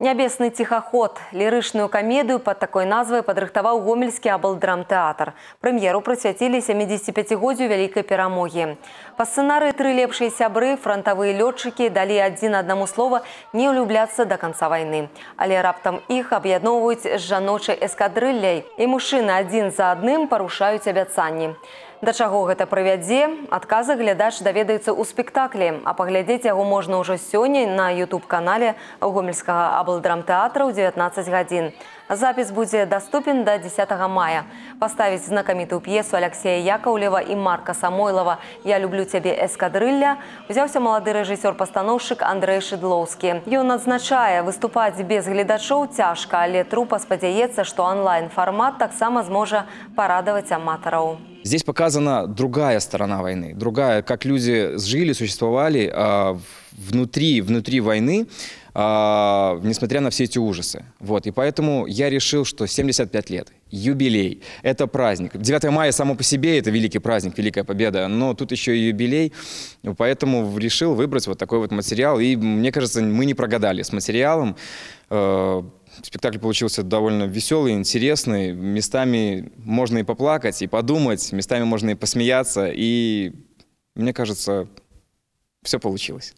Нябесны тихоход, лірычную комедию под такой назвай падрыхтаваў гомельскі аблдрамтэатр. Премьеру прысвяцілі 75годдзю Великой перамогі. По сцэнары тры лепшыя сябры, франтавыя лётчыкі далі адзін аднаму слова не улюбляться до конца войны. Але раптом их аб'ядноўваюць з жаночай эскадрылляй і мужчына адзін за адным парушаюць абяцанні. Да чаго гэта прывядзе, адказы глядач даведаецца ў спектаклі, а паглядзець его можно уже сегодня на YouTube-канале Гомельского аблдрамтэатра ў 19 гадзін. Запись будет доступен до 10 мая. Поставить знакомитую пьесу Алексея Якаўлева и Марка Самойлова «Я люблю цябе эскадрылля» узяўся малады рэжысёр-пастаноўшчык Андрэй Шыдлоўскі. Ён адзначае, выступать без гледачоў тяжко, але трупа спадзяецца, что онлайн формат так таксама сможет порадовать аматоров. Здесь показана другая сторона войны, другая, как люди жили, существовали э, внутри, внутри войны, а, несмотря на все эти ужасы. Вот, и поэтому я решил, что 75 лет, юбилей, это праздник. 9 мая само по себе это великий праздник, великая победа, но тут еще и юбилей, поэтому решил выбрать вот такой вот материал, и мне кажется, мы не прогадали с материалом. Э, спектакль получился довольно веселый, интересный. Местами можно и поплакать, и подумать, местами можно и посмеяться. И мне кажется, все получилось.